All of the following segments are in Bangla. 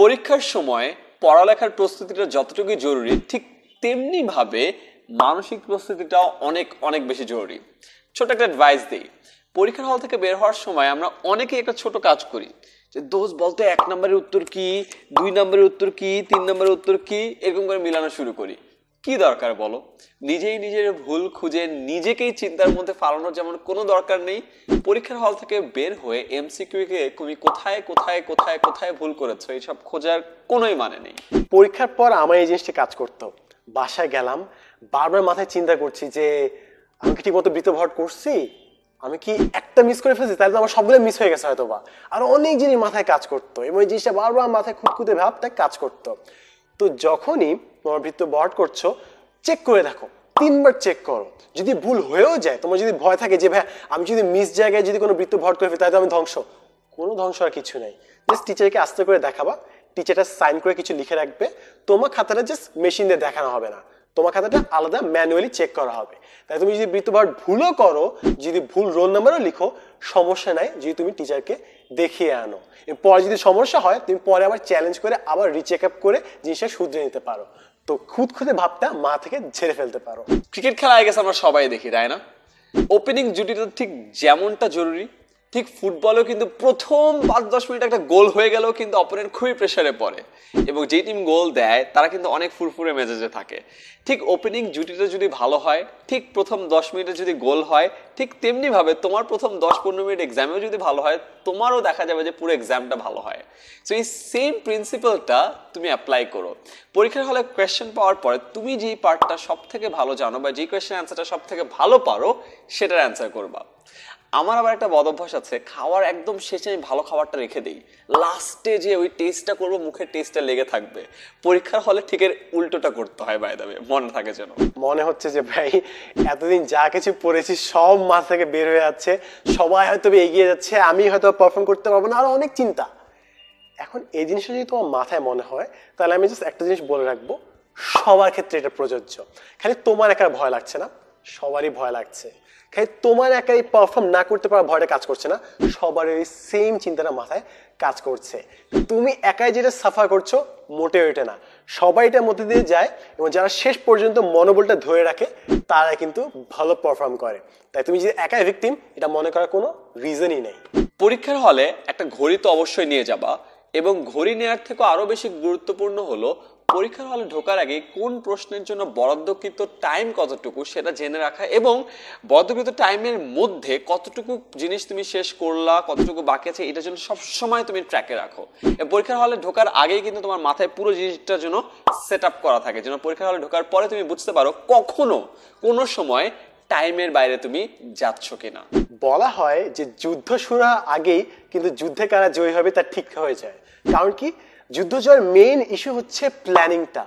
পরীক্ষার সময় পড়ালেখার প্রস্তুতিটা যতটুকু জরুরি ঠিক তেমনিভাবে মানসিক প্রস্তুতিটাও অনেক অনেক বেশি জরুরি ছোট একটা অ্যাডভাইস দিই পরীক্ষার হল থেকে বের হওয়ার সময় আমরা অনেকেই একটা ছোট কাজ করি যে দোষ বলতে এক নম্বরের উত্তর কি দুই নম্বরের উত্তর কি তিন নম্বরের উত্তর কি এরকম করে মিলানো শুরু করি কি দরকার বলো নিজেই নিজের ভুল খুঁজে নিজেকেই চিন্তার মধ্যে ফালানোর যেমন কোনো দরকার নেই পরীক্ষার হল থেকে বের হয়ে এমসিকিউকে তুমি কোথায় কোথায় কোথায় কোথায় ভুল করেছো এইসব খোঁজার কোনোই মানে নেই পরীক্ষার পর আমার এই জিনিসটি কাজ করতো বাসায় গেলাম বারবার মাথায় চিন্তা করছি যে আমি কি ঠিকমতো বৃত্তভট করছি আমি কি একটা মিস করে ফেলছি তাহলে তো আমার সবগুলো মিস হয়ে গেছে হয়তো বা আর অনেক জিনিস মাথায় কাজ করতো এবং এই জিনিসটা বারবার মাথায় খুঁতখুঁতে ভাবতে কাজ করতো তো যখনই তোমার বৃত্ত বরাট করছো চেক করে দেখো তিনবার চেক করো যদি ভুল হয়েও যায় তোমার যদি ভয় থাকে যে ভাই আমি যদি মিস জায়গায় যদি কোনো বৃত্ত ভরাট করে তাহলে আমি ধ্বংস কোনো ধ্বংস আর কিছু নাই জাস্ট টিচারকে আস্তে করে দেখাবা টিচারটা সাইন করে কিছু লিখে রাখবে তোমার খাতাটা জাস্ট মেশিন দিয়ে দেখানো হবে না তোমার খাতাটা আলাদা ম্যানুয়ালি চেক করা হবে তাই তুমি যদি বৃত্ত বৃত্তভার ভুলও করো যদি ভুল রোল নাম্বারও লিখো সমস্যা নাই যদি তুমি টিচারকে দেখিয়ে আনো পরে যদি সমস্যা হয় তুমি পরে আবার চ্যালেঞ্জ করে আবার রিচেক আপ করে জিনিসটা শুধরে নিতে পারো তো খুদ খুদে ভাবটা মা থেকে ঝেড়ে ফেলতে পারো ক্রিকেট খেলা হয়ে গেছে আমরা সবাই দেখি তাই না ওপেনিং জুটিটা ঠিক যেমনটা জরুরি ঠিক ফুটবলও কিন্তু প্রথম পাঁচ দশ মিনিট একটা গোল হয়ে গেলেও কিন্তু অপোনেন্ট খুবই প্রেশারে পড়ে এবং যেই টিম গোল দেয় তারা কিন্তু অনেক ফুরফুরে মেজাজে থাকে ঠিক ওপেনিং জুটিটা যদি ভালো হয় ঠিক প্রথম দশ মিনিটে যদি গোল হয় ঠিক তেমনিভাবে তোমার প্রথম দশ পনেরো মিনিট এক্সামেও যদি ভালো হয় তোমারও দেখা যাবে যে পুরো এক্সামটা ভালো হয় সো এই সেম প্রিন্সিপালটা তুমি অ্যাপ্লাই করো পরীক্ষার হলে কোয়েশ্চেন পাওয়ার পরে তুমি যেই পার্টটা সব থেকে ভালো জানো বা যেই কোয়েশ্চেন অ্যান্সারটা সব থেকে ভালো পারো সেটার অ্যান্সার করবা আমার আবার একটা বদ অভ্যাস আছে খাওয়ার একদম শেষে আমি ভালো খাবারটা রেখে দিই লাস্টে যে ওই টেস্টটা করবো মুখের টেস্টটা লেগে থাকবে পরীক্ষার হলে ঠিক এর উল্টোটা করতে হয় দাবে মনে থাকে যেন মনে হচ্ছে যে ভাই এতদিন যা কিছু পড়েছি সব মাথা থেকে বের হয়ে যাচ্ছে সবাই হয়তো এগিয়ে যাচ্ছে আমি হয়তো পারফর্ম করতে পারবো না আরো অনেক চিন্তা এখন এই জিনিসটা যদি তোমার মাথায় মনে হয় তাহলে আমি জাস্ট একটা জিনিস বলে রাখবো সবার ক্ষেত্রে এটা প্রযোজ্য খালি তোমার একার ভয় লাগছে না সবারই ভয় লাগছে খালি তোমার একাই পারফর্ম না করতে পারা ভয়টা কাজ করছে না সবার এই সেম চিন্তাটা মাথায় কাজ করছে তুমি একাই যেটা সাফার করছো মোটে ওঠে না সবাই এটার মধ্যে দিয়ে যায় এবং যারা শেষ পর্যন্ত মনোবলটা ধরে রাখে তারা কিন্তু ভালো পারফর্ম করে তাই তুমি যদি একাই ভিক্তিম এটা মনে করার কোনো রিজনই নেই পরীক্ষার হলে একটা ঘড়ি তো অবশ্যই নিয়ে যাবা এবং ঘড়ি নেওয়ার থেকে আরও বেশি গুরুত্বপূর্ণ হলো পরীক্ষার হলে ঢোকার আগে কোন প্রশ্নের জন্য বরাদ্দকৃত টাইম কতটুকু সেটা জেনে রাখা এবং বরাদ্দকৃত টাইমের মধ্যে কতটুকু জিনিস তুমি শেষ করলা কতটুকু বাকি আছে এটার জন্য সবসময় তুমি ট্র্যাকে রাখো পরীক্ষার হলে ঢোকার আগেই কিন্তু তোমার মাথায় পুরো জিনিসটার জন্য সেট করা থাকে যেন পরীক্ষার হলে ঢোকার পরে তুমি বুঝতে পারো কখনো কোনো সময় টাইমের বাইরে তুমি যাচ্ছ কিনা বলা হয় যে যুদ্ধ শুরু আগেই কিন্তু যুদ্ধে কারা জয়ী হবে তা ঠিক হয়ে যায় কারণ কি যুদ্ধ জয়ের মেইন ইস্যু হচ্ছে প্ল্যানিংটা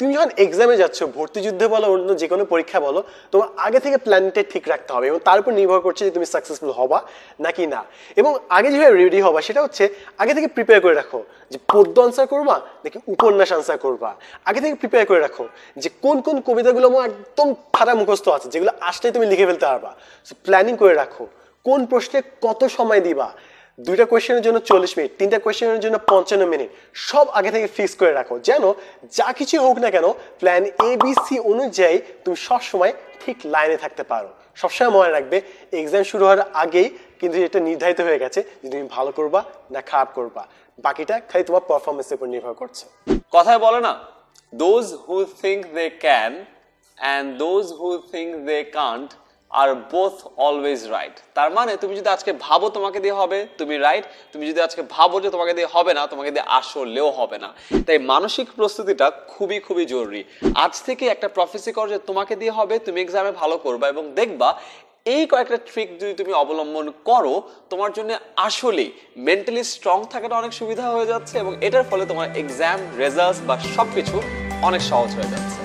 তুমি যখন এক্সামে যাচ্ছ ভর্তি যুদ্ধে বলো অন্য যে কোনো পরীক্ষা বলো তোমার আগে থেকে প্ল্যানটা ঠিক রাখতে হবে এবং তার উপর নির্ভর করছে যে তুমি সাকসেসফুল হবা নাকি না এবং আগে যেভাবে রেডি হবা সেটা হচ্ছে আগে থেকে প্রিপেয়ার করে রাখো যে পদ্য আনসার করবা নাকি উপন্যাস আনসার করবা আগে থেকে প্রিপেয়ার করে রাখো যে কোন কোন কবিতাগুলো আমার একদম ফাটা মুখস্থ আছে যেগুলো আসলেই তুমি লিখে ফেলতে পারবা প্ল্যানিং করে রাখো কোন প্রশ্নে কত সময় দিবা দুইটা কোয়েশ্চেনের জন্য চল্লিশ মিনিট তিনটা কোয়েশ্চেনের জন্য পঞ্চান্ন মিনিট সব আগে থেকে ফিক্স করে রাখো যেন যা কিছু হোক না কেন প্ল্যান এ বি সি অনুযায়ী তুমি সবসময় ঠিক লাইনে থাকতে পারো সবসময় মনে রাখবে এক্সাম শুরু হওয়ার আগেই কিন্তু এটা নির্ধারিত হয়ে গেছে যে তুমি ভালো করবা না খারাপ করবা বাকিটা খালি তোমার পারফরমেন্সের উপর নির্ভর করছে কথায় বলে না those who think they can and those who think they can't are both always right তার মানে তুমি যদি আজকে ভাবো তোমাকে দিয়ে হবে তুমি রাইট তুমি যদি আজকে ভাবো যে তোমাকে দিয়ে হবে না তোমাকে দিয়ে আসলেও হবে না তাই মানসিক প্রস্তুতিটা খুবই খুবই জরুরি আজ থেকে একটা প্রফেসি কর যে তোমাকে দিয়ে হবে তুমি এক্সামে ভালো করবা এবং দেখবা এই কয়েকটা ট্রিক যদি তুমি অবলম্বন করো তোমার জন্য আসলেই মেন্টালি স্ট্রং থাকাটা অনেক সুবিধা হয়ে যাচ্ছে এবং এটার ফলে তোমার এক্সাম রেজাল্ট বা সব কিছু অনেক সহজ হয়ে যাচ্ছে